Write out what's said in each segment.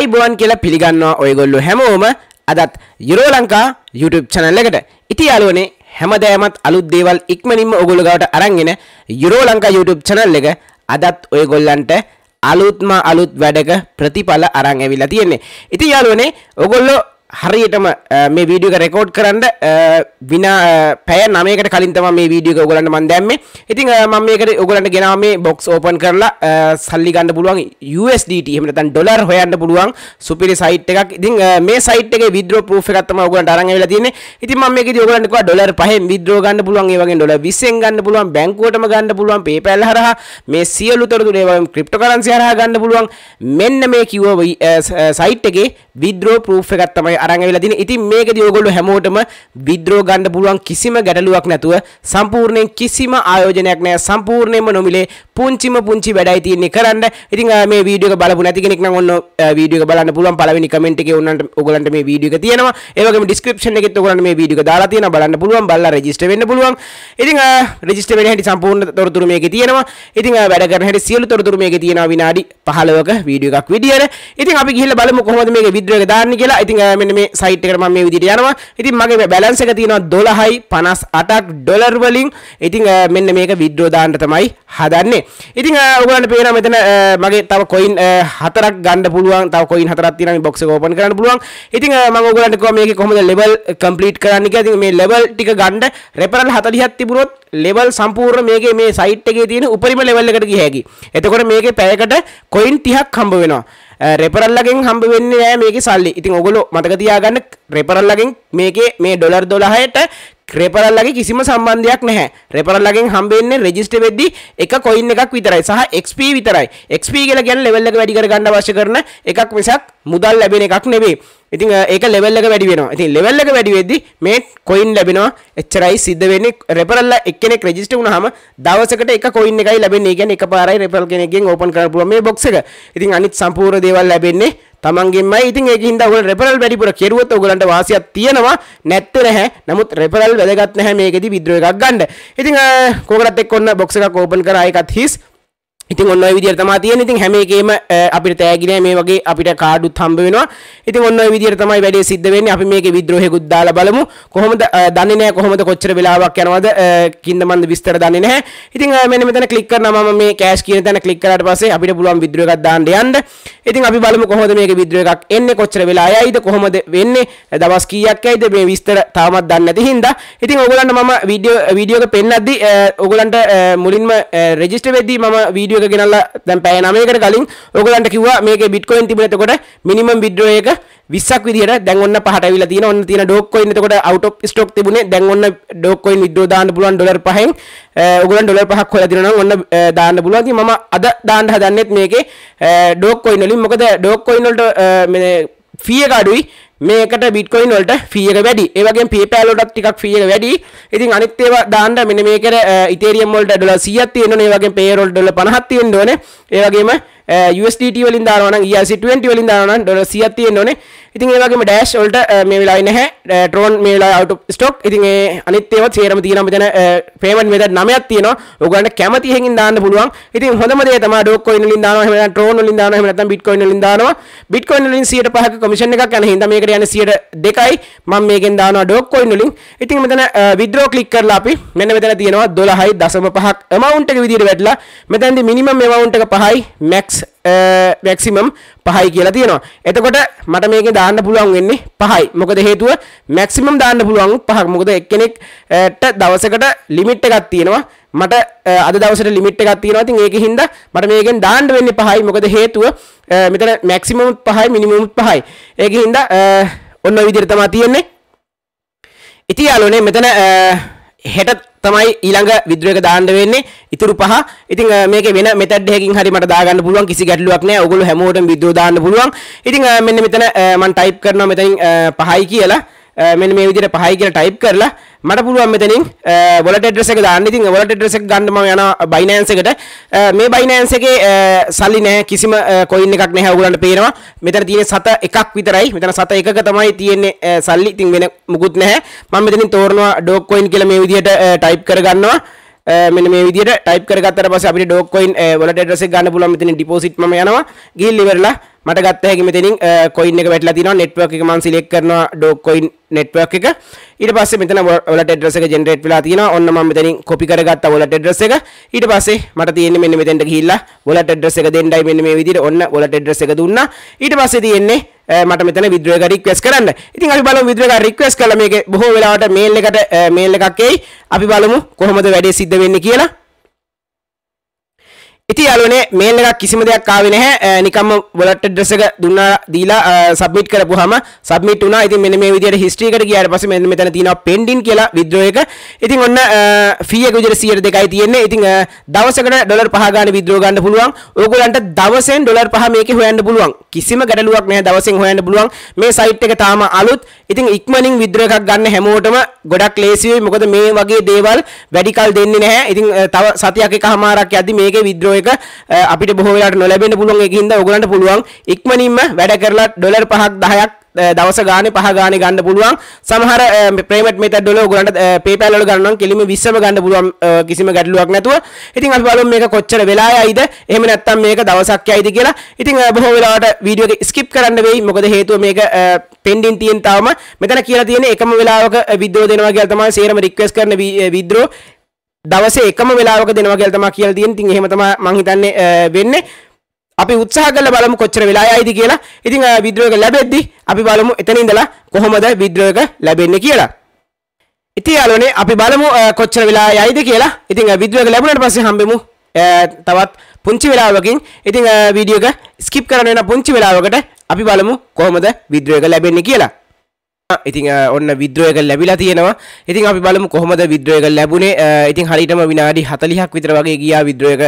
අයිබෝන් කියලා පිළිගන්නවා ඔයගොල්ලො හැමෝම අදත් යුරෝ ලංකා YouTube චැනල් එකට ඉති යාලුවනේ හැමදෑමත් අලුත් දේවල් ඉක්මනින්ම ඔගොල්ලෝ ගාවට අරන්ගෙන යුරෝ ලංකා YouTube channel එක අදත් ඔයගොල්ලන්ට අලුත්ම අලුත් වැඩක ප්‍රතිඵල අරන් ඇවිල්ලා තියෙන්නේ. ඉතින් යාළුවනේ ඔයගොල්ලෝ හරියටම මේ වීඩියක රෙකෝඩ් කරන්න විනා පැය නමයකට කලින් තම මේ වීඩියක ඔගලන්න මන් දැම්ම ඉතින් මම මේකට ඔගලන්න ගෙනා මේ බොක්ස් ඕපන් කරලා සල්ලි ගන්න පුළුවන් USDT එහෙම නැත්නම් ඩොලර් හොයන්න පුළුවන් සුපිරි සයිට් එකක් ඉතින් මේ සයිට් එකේ withdraw proof එකක් තමයි ඔයගලන්ට අරන් ඇවිල්ලා තියෙන්නේ ඉතින් මම මේකදී ඔයගලන්ට කිව්වා ඩොලර් 5න් withdraw ගන්න පුළුවන් ඒ වගේම ඩොලර් 20න් ගන්න පුළුවන් බැංකුවටම ගන්න පුළුවන් PayPal හරහා මේ සියලු තොරතුරු ඒ වගේම cryptocurrency හරහා ගන්න පුළුවන් මෙන්න මේ කිව්ව සයිට් එකේ withdraw proof එකක් තමයි අරංගවෙලා තින ඉතින් මේකදී ඔයගොල්ලෝ හැමෝටම විද්‍රෝ ගන්න පුළුවන් කිසිම ගැටලුවක් නැතුව සම්පූර්ණයෙන් කිසිම ආයෝජනයක් නැහැ සම්පූර්ණයෙන්ම නොමිලේ පුංචිම පුංචි වැඩයි තියෙන්නේ කරන්න. ඉතින් මේ වීඩියෝ එක බලපු නැති කෙනෙක් නම් ඔන්න වීඩියෝ එක බලන්න පුළුවන් පළවෙනි කමෙන්ට් එකේ ඔන්නන්ට ඔයගලන්ට මේ වීඩියෝ එක තියෙනවා. ඒ වගේම ඩිස්ක්‍රිප්ෂන් එකෙත් ඔයගලන්ට මේ වීඩියෝ එක දාලා තියෙනවා බලන්න පුළුවන්. බලලා රෙජිස්ටර් වෙන්න පුළුවන්. ඉතින් රෙජිස්ටර් වෙන හැටි සම්පූර්ණ තොරතුරු මේකේ තියෙනවා. ඉතින් වැඩ කරන හැටි සියලු තොරතුරු මේකේ තියෙනවා විනාඩි 15ක වීඩියෝ එකක් විදියට. ඉතින් අපි ගිහිල්ලා බලමු කොහොමද මේක විද්‍රෝ එක දාන්නේ කියලා. ඉතින් මෙන්න මෙන්න මේ සයිට් එකට මම මේ විදිහට යනවා. ඉතින් මගේ බැලන්ස් එක තියෙනවා 12.58ක් ඩොලර් වලින්. ඉතින් මෙන්න මේක විඩ්‍රෝ දාන්න තමයි හදන්නේ. ඉතින් ඔයගොල්ලන්ට පේනවා මෙතන මගේ තව කොයින් හතරක් ගන්න පුළුවන්. තව කොයින් හතරක් තියෙනවා මේ box එක open කරන්න පුළුවන්. ඉතින් මම ඔයගොල්ලන්ට කිව්වා මේකේ කොහොමද level complete කරන්න කියලා. ඉතින් මේ level ටික ගන්න referral 40ක් තිබුණොත් level සම්පූර්ණ මේකේ මේ සයිට් එකේ තියෙන උපරිම level එකට ගිය හැකි. එතකොට මේකේ පැයකට කොයින් 30ක් හම්බ වෙනවා. රෙපරල්ලගෙන් eh, හම්බ වෙන්න නෑ මේක සල්ලි ඉතින් ඔගොලො මතකතියාගන්න රෙපරල්ලගෙන් මේකේ මේ ඩොලර් දොලහයට රෙපරල්ලගේ කිසිම සම්බන්ධයක් නැහැ රෙපරල්ලගෙන් හම්බෙන්නේ රෙජිස්ට වෙද්දි එක කොයින් එකක් විතරයි සහ XP විතරයි XP කියලා කියන්නේ ලෙවල් එක වැඩි කරගන්න අවශ්‍ය කරන එකක් මිසක් මුදල් ලැබෙන එකක් නෙවේ ඉතින් ඒක ලෙවල්ලක වැඩි වෙන ඉති ලෙවල්ලක වැඩිවෙදදි මේ කොයින් ලැබෙනවා එච්චරයි සිද්ධ වෙන රෙපරල්ල එකනෙක් රෙජිස්ට වුණ හම දවසකට එක කොයින් එකයි ලැබෙන්නේ ගැන එක පාරයි රෙපල් කෙනෙගෙන් ඕපන් කරපුුව මේ බොක්ස එක ඉතින් අනිත් සම්පූර් දේවල් ලැබෙන්නේ තමන්ගේම ඉතින් ඒකින්ද ඔය රෙපරල් වැඩිපුර කෙරුවොත් ඔයගලන්ට වාසියක් තියෙනවා නැත්තේ නැහැ නමුත් රෙපරල් වැදගත් නැහැ මේකෙදි විද්‍රෝ එකක් ගන්න ඉතින් කෝකටත් එක්ක ඔන්න බොක්ස් එකක් ඕපන් කරා එකත් හිස් ඉතින් ඔන්න ඔය විදිහට තමයි තියෙන්නේ. ඉතින් හැම එකේම අපිට තෑගිලෑ මේ වගේ අපිට කාඩුත් හම්බ වෙනවා. ඉතින් ඔන්න ඔය විදිහට තමයි වැඩේ සිද්ධ වෙන්නේ. අපි මේකේ විද්‍රෝහෙකුත් දාලා බලමු. කොහොමද දන්නේ නැහැ කොහොමද කොච්චර වෙලාවක් යනවද කින්දමන්ද විස්තර දන්නේ නැහැ. ඉතින් මෙන්න මෙතන ක්ලික් කරනවා මම මේ කෑෂ් කියන තැන ක්ලික් කරාට පස්සේ අපිට පුළුවන් විද්‍රෝ එකක් දාන්න යන්න. ඉතින් අපි බලමු කොහොමද මේකේ විද්‍රෝ එකක් එන්නේ කොච්චර වෙලා යයිද කොහොමද වෙන්නේ දවස් කීයක් යයිද මේ විස්තර තාමත් දන්නේ නැති හින්දා. ඉතින් ඔයගලන්ට මම වීඩියෝ වීඩියෝ එක පෙන්නද්දි ඔයගලන්ට මුලින්ම රෙජිස්ටර් වෙද්දී මම වීඩියෝ එක ගෙනල්ල දැන් පැය 9කට කලින් ඔයගලන්ට කිව්වා මේකේ බිට්කොයින් තිබුණ එතකොට මිනිමම් බිඩ් එක 20ක් විදිහට දැන් ඔන්න පහට ඇවිල්ලා තියෙනවා. ඔන්න තියෙන ඩෝක් කොයින් එතකොට අවුට් ඔෆ් ස්ටොක් තිබුණේ. දැන් ඔන්න ඩෝක් කොයින් විඩ්‍රෝ දාන්න පුළුවන් ඩොලර් 5න්. ඔයගලන් ඩොලර් 5ක් හොයලා දිනනවා නම් ඔන්න දාන්න පුළුවන්. ඉතින් මම අද දාන්න හදන්නෙත් මේකේ ඩෝක් කොයින් වලින්. මොකද ඩෝක් කොයින් වලට මේ ෆී එක අඩුයි මේකට බිට්කොයින් වලට ෆීයක වැඩි ඒවගේ පේපෑලොටත් ටිකක් ෆීයක වැඩි ඉතින් අනිත් ඒවා දාන්න මෙන්න මේකට ඉතේරියම් වලට ඩොලර් 100ක් තියෙනවනේ ඒ වගේ පේරොල් ඩොලර් 50ක් තියෙන්න ඕනේ ඒ වගේම Eh, USDT වලින් දානවනම් ERC20 වලින් දානවනම් ඩොලර් 100ක් තියෙන්න ඕනේ. ඉතින් ඒ වගේම ඩෑෂ් වලට eh, මේ වෙලාවේ නැහැ. ට්‍රෝන් eh, මේ වෙලාවේ out of stock. ඉතින් ඒ අනිත් ඒවා සියරම තියෙනවා මෙතන payment method 9ක් තියෙනවා. ඔයගලන්ට කැමති හැකින් දාන්න පුළුවන්. ඉතින් හොඳම දේ තමයි ඩෝක්කොයින් වලින් දානවා. එහෙම නැත්නම් ට්‍රෝන් වලින් දානවා. එහෙම නැත්නම් බිට්කොයින් වලින් දානවා. බිට්කොයින් වලින් 105ක commission එකක් යන හින්දා මේකට යන්නේ 102යි. මම මේකෙන් දානවා ඩෝක්කොයින් වලින්. ඉතින් මෙතන withdraw click කරලා අපි මෙන්න මෙතන තියෙනවා 12.5ක් amount එක විදිහට වැටලා මෙතනදී minimum amount එක 5යි max මැක්ස් මැක්සිමම් eh, පහයි කියලා තියෙනවා එතකොට මට මේක දාන්න පුළුවන් වෙන්නේ පහයි මොකද හේතුව මැක්සිමම් දාන්න පුළුවන් පහක් මොකද එක්කෙනෙක්ට eh, දවසකට ලිමිට් එකක් තියෙනවා මට eh, අද දවසට ලිමිට් එකක් තියෙනවා ඉතින් ඒක හින්දා මට මේකෙන් දාන්න වෙන්නේ පහයි මොකද හේතුව මෙතන මැක්සිමම් පහයි මිනිමම් පහයි ඒක හින්දා ඔන්න ඔය විදිහට තමයි තියෙන්නේ ඉතියාලෝනේ මෙතන හෙට තමයි ඊළඟ විද්‍රයක දාන්න වෙන්නේ ඉතුරු පහ. ඉතින් මේක වෙන මෙතඩ් එකකින් හරි මට දාගන්න පුළුවන් කිසි ගැටලුවක් නැහැ. ඔයගොල්ලෝ හැමෝටම විද්‍රෝ දාන්න පුළුවන්. ඉතින් මෙන්න මෙතන මම ටයිප් කරනවා මෙතනින් පහයි කියලා. මෙන්න මේ විදිහට පහයි කියලා ටයිප් කරලා මට පුළුවන් මෙතනින් වොලට් ඇඩ්‍රස් එක දාන්න. ඉතින් වොලට් ඇඩ්‍රස් එක ගන්න මම යනවා Binance එකට. මේ Binance එකේ සල්ලි නැහැ කිසිම coin එකක් නැහැ ඔයගොල්ලන්ට පේනවා. මෙතන තියෙන්නේ සත එකක් විතරයි. මෙතන සත එකක තමයි තියෙන්නේ සල්ලි. ඉතින් වෙන මුකුත් නැහැ. මම මෙතනින් තෝරනවා dog coin කියලා මේ විදිහට ටයිප් කරගන්නවා. මෙන්න මේ විදිහට ටයිප් කරගත්තට පස්සේ අපිට ඩොක්කොයින් වලට ඇඩ්‍රස් එක ගන්න පුළුවන් මෙතන ඩිපොසිට් මම යනවා ගිහින් ඉවරලා මට ගත්ත හැකි මෙතනින් කොයින් එක වැටලා තියෙනවා network එක මම select කරනවා dog coin network එක ඊට පස්සේ මෙතන wallet address එක generate වෙලා තියෙනවා ඔන්න මම මෙතනින් copy කරගත්ත wallet address එක ඊට පස්සේ මට තියෙන්නේ මෙන්න මෙතෙන්ට ගිහිල්ලා wallet address එක දෙන්නයි මෙන්න මේ විදිහට ඔන්න wallet address එක දුන්නා ඊට පස්සේ තියෙන්නේ මට මෙතන විද්‍රය එක රික්වස් කරන්න ඉතින් අපි බලමු විද්‍රය එක රික්වස් කළා මේක බොහෝ වෙලාවට මේල් එකට මේල් එකක් එයි අපි බලමු කොහොමද වැඩේ සිද්ධ වෙන්නේ කියලා ඉති යාලුවනේ මේල් එකක් කිසිම දෙයක් ආවේ නැහැ නිකම්ම වලට් ඇඩ්‍රස් එක දුන්නා දීලා සබ්මිට් කරපුවාම සබ්මිට් වුණා. ඉතින් මෙන්න මේ විදිහට හිස්ටරි එකට ගියාට පස්සේ මෙන්න මෙතන තියෙනවා පෙන්ඩින් කියලා විද්‍රෝ එක. ඉතින් ඔන්න ෆී එක විදිහට 2%යි තියෙන්නේ. ඉතින් දවසකට ඩොලර් 5 ගන්න විද්‍රෝ ගන්න පුළුවන්. ඕගොල්ලන්ට දවසෙන් ඩොලර් 5 මේකේ හොයන්න පුළුවන්. කිසිම ගැටලුවක් නැහැ දවසෙන් හොයන්න පුළුවන්. මේ සයිට් එක තාම අලුත්. ඉතින් ඉක්මනින් විද්‍රෝ එකක් ගන්න හැමෝටම ගොඩක් ලේසියි. මොකද මේ වගේ දේවල් වැඩි කල් දෙන්නේ නැහැ. ඉතින් තව සතියක් එකමාරක් යද්දි මේකේ විද්‍රෝ එක අපිට බොහෝ වෙලාවට නොලැබෙන්න පුළුවන් ඒකින්ද ඔයගලන්ට පුළුවන් ඉක්මනින්ම වැඩ කරලා ඩොලර් 5ක් 10ක් දවස ගාන පහ ගාන ගන්න පුළුවන් සමහර ප්‍රේමට මෙත ඩොල ගලට පේපැල්ල ගන්න කෙලිම විස්සම ගන්න පුළුවන් කිසිම ගැටලුවක් නැතුව ඉතින් අපි බලමු මේක කොච්චර වෙලා යයිද එහෙම නැත්නම් මේක දවසක් යයිද කියලා ඉතින් බොහෝ වෙලාවට වීඩියෝ එක ස්කිප් කරන්න වෙයි මොකද හේතුව මේක පෙන්ඩින් තියෙන තවම මෙතන කියලා තියෙන එකම වෙලාවක විද්‍රෝ දෙනවා කියලා තමයි සේරම රික්වෙස්ට් කරන විද්‍රෝ දවසේ එකම වෙලාවක දෙනවා කියලා තමයි කියලා තියෙන. ඉතින් එහෙම තමයි මම හිතන්නේ වෙන්නේ. අපි උත්සාහ කරලා බලමු කොච්චර වෙලා යයිද කියලා. ඉතින් විද්‍රෝහක ලැබෙද්දි අපි බලමු එතන ඉඳලා කොහොමද විද්‍රෝහක ලැබෙන්නේ කියලා. ඉතින් යාළුවනේ අපි බලමු කොච්චර වෙලා යයිද කියලා. ඉතින් විද්‍රෝහක ලැබුණාට පස්සේ හම්බෙමු තවත් පුංචි වෙලාවකින්. ඉතින් වීඩියෝ එක ස්කිප් කරන්න වෙන පුංචි වෙලාවකට අපි බලමු කොහොමද විද්‍රෝහක ලැබෙන්නේ කියලා. ඉතිං ඔන්න විද්‍රෝයක ලැබිලා තියෙනවා ඉතින් අපි බලමු කොහොමද විද්‍රෝයක ලැබුණේ ඉතින් හරිටම විනාඩි 40ක් විතර වගේ ගියා විද්‍රෝයක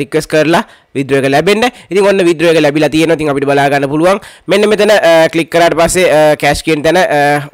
රික්වෙස්ට් කරලා විද්‍රෝයක ලැබෙන්න ඉතින් ඔන්න විද්‍රෝයක ලැබිලා තියෙනවා ඉතින් අපිට බලා ගන්න පුළුවන් මෙන්න මෙතන ක්ලික් කරාට පස්සේ කැෂ් කියන තැන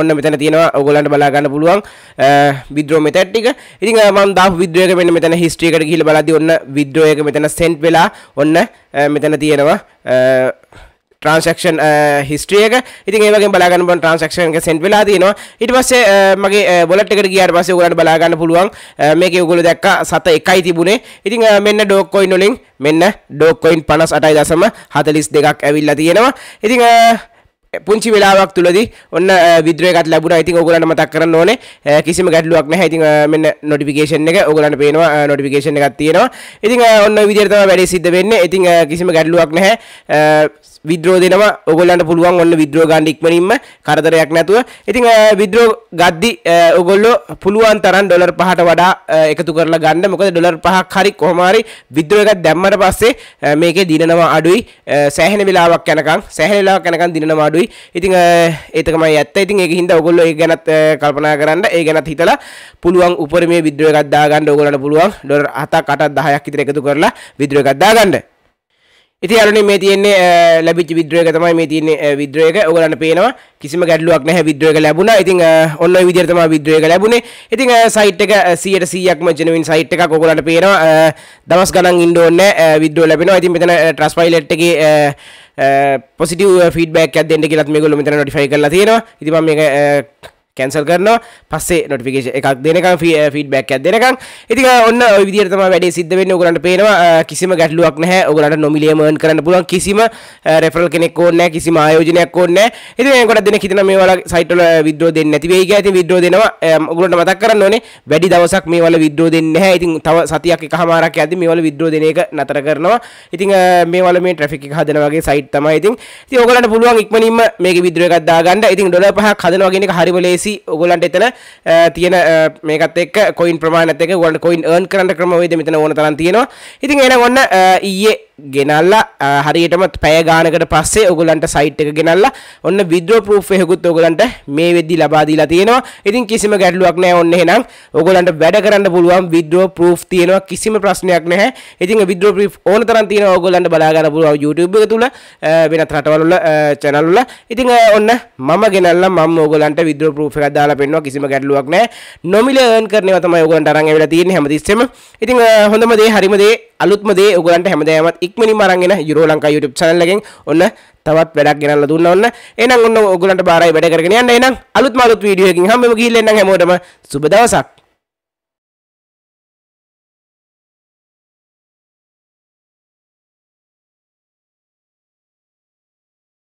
ඔන්න මෙතන තියෙනවා ඔයගොල්ලන්ට බලා ගන්න පුළුවන් විද්‍රෝ මෙතඩ් ටික ඉතින් මම දාපු විද්‍රෝයක මෙන්න මෙතන හිස්ටරි එකට ගිහිල්ලා බලද්දී ඔන්න විද්‍රෝයක මෙතන සෙන්ට් වෙලා ඔන්න මෙතන තියෙනවා ට්‍රන්සක්ෂන් හිස්ට්‍රියක uh, ඉතින් ඒවගේ බලාගන්න බන් ට්‍රන්සක්ෂන් එක සෙන්ට් වෙලා තියෙනවා ඊට පස්සේ uh, මගේ බොලට් uh, එකට ගියාට පස්සේ ඔයගලන්ට බලා ගන්න පුළුවන් මේකේ ඔයගොල්ලෝ දැක්කා සත 1යි තිබුණේ ඉතින් මෙන්න ඩෝක් කොයින් වලින් මෙන්න ඩෝක් කොයින් 58.42ක් ඇවිල්ලා තියෙනවා ඉතින් පුංචි වෙලාවක් තුලදී ඔන්න විද්‍රය එකත් ලැබුණා. ඉතින් ඕගොල්ලන්ට මතක් කරන්න ඕනේ කිසිම ගැටලුවක් නැහැ. ඉතින් මෙන්න notification එක ඕගොල්ලන්ට පේනවා notification එකක් තියෙනවා. ඉතින් ඔන්න ඔය විදිහට තමයි වැඩේ සිද්ධ වෙන්නේ. ඉතින් කිසිම ගැටලුවක් නැහැ. විද්‍රෝ දෙනවා ඔගොල්ලන්ට පුළුවන් ඔන්න විද්‍රෝ ගන්න ඉක්මනින්ම කරදරයක් නැතුව ඉතින් විද්‍රෝ ගද්දි ඔගොල්ලෝ පුළුවන් තරම් ඩොලර් පහට වඩා එකතු කරලා ගන්න මොකද ඩොලර් පහක් හරි කොහොම හරි විද්‍රෝ එකක් දැම්මට පස්සේ මේකේ දිනනවා අඩුයි සෑහෙන වෙලාවක් යනකම් සෑහෙන වෙලාවක් යනකම් දිනනවා අඩුයි ඉතින් ඒ තමයි ඇත්ත ඉතින් ඒක හින්දා ඔගොල්ලෝ ඒක ගැනත් කල්පනා කරන්න ඒ ගැනත් හිතලා පුළුවන් උපරිමයේ විද්‍රෝ එකක් දාගන්න ඔයගොල්ලන්ට පුළුවන් ඩොලර් 7ක් 8ක් 10ක් විතර එකතු කරලා විද්‍රෝ එකක් දාගන්න ඉති අරුණේ මේ තියෙන්නේ ලැබිච්ච විද්‍රයක තමයි මේ තියෙන්නේ විද්‍රයක ඔයගලන්ට පේනවා කිසිම ගැටලුවක් නැහැ විද්‍රයක ලැබුණා. ඉතින් ඔන්න ඔය විදිහට තමයි විද්‍රයක ලැබුණේ. ඉතින් සයිට් එක 100%ක්ම ජෙනුයින් සයිට් එකක් ඔයගලන්ට පේනවා. දවස් ගණන් ඉන්න ඕනේ විද්‍රෝ ලැබෙනවා. ඉතින් මෙතන ට්‍රස් පයිලට් එකේ පොසිටිව් ෆීඩ්බැක් එකක් දෙන්න කියලාත් මේගොල්ලෝ මෙතන නොටිෆයි කරලා තියෙනවා. ඉතින් මම මේක කැන්සල් කරනවා පස්සේ නොටිකේෂ එකක් දෙනක ෆීඩ බැක් දෙනකම් ඉති ඔන්න විදිරතම වැඩේ සිද්ධ වෙන්න ගලට පේනවා කිසිම ගැටලුවක් නැහැ ඔගලට නොමිලියමන් කරන්න පුළුවන් කිසිම රෙෆල් කෙනෙක් ඕන්න කිසිම ආයෝජනයක් ඕන්න එතිකොට දෙන හිතන මේ වල සයිටල විද්‍රෝ දෙන්න ඇතිවේ ඇති විද්‍රෝ දෙනවා ගලට මතක් කරන්න ඕනේ වැඩි දවසක් මේ වල විද්‍රෝ දෙන්න හැ ඉතින් තව සතියක් හමාරක් ඇති මේ වල විද්‍රෝ දෙන එක නතර කරනවා ඉතින් මේ වල මේ ට්‍රෆික් හදන වගේ සයිට් තමයි ඉතින් ඔගලට පුළුවන් ඉක්මනින්ම මේ විද්‍රය ගත්දාගන්න ඉතින් ඩොල පහ හදනවාගෙන හරිවලේසි ඉසි ඔගොලන්ට එතන තියෙන මේකත් එක් කොයින් ප්‍රමාණත් එක ගොලට කොයින් ඒර්න් කරන්න ක්‍රමවේද මෙතන ඕන තරම් තියෙනවා ඉතින් එහෙනම් ඔන්න ඊයේ ගෙනල්ලා හරියටම පැය ගානකට පස්සේ ඔගලන්ට සයිට් එක ගෙනල්ලා ඔන්න විද්‍රෝ ප්‍රූෆ් එකකුත් ඔයගලන්ට මේ වෙද්දි ලබා දීලා තියෙනවා. ඉතින් කිසිම ගැටලුවක් නැහැ ඔන්න එහෙනම් ඔයගලන්ට වැඩ කරන්න පුළුවන් විද්‍රෝ ප්‍රූෆ් තියෙනවා කිසිම ප්‍රශ්නයක් නැහැ. ඉතින් විද්‍රෝ ප්‍රූෆ් ඕන තරම් තියෙනවා ඔයගලන්ට බලා ගන්න පුළුවන් YouTube එක තුල වෙනත් රටවල් වල channel වල. ඉතින් ඔන්න මම ගෙනල්ලා මම ඔයගලන්ට විද්‍රෝ ප්‍රූෆ් එකක් දාලා පෙන්නනවා කිසිම ගැටලුවක් නැහැ. නොමිල earn කරනවා තමයි ඔයගලන්ට අරන් ඇවිල්ලා තියෙන්නේ හැමතිස්සෙම. ඉතින් හොඳම දේ හරිම දේ අලුත්මදේ ඔගලන්ට හැමදෑමත් ඉක්මනි මරන්ගෙන යුරෝ ලංකා YouTube channel එකෙන් ඔන්න තවත් වැඩක් ගෙනල්ලා දුන්න ඔන්න එහෙනම් ඔන්න ඔගලන්ට බාරයි වැඩ කරගෙන යන්න එහෙනම් අලුත් මාරුත් වීඩියෝ එකකින් හැමෝම ගිහිල්ලා එන්න හැමෝටම සුබ දවසක්